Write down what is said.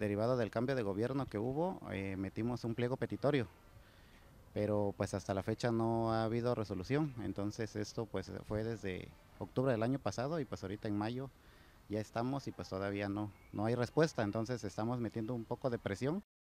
derivado del cambio de gobierno que hubo, eh, metimos un pliego petitorio, pero pues hasta la fecha no ha habido resolución, entonces esto pues fue desde octubre del año pasado y pues ahorita en mayo ya estamos y pues todavía no, no hay respuesta, entonces estamos metiendo un poco de presión.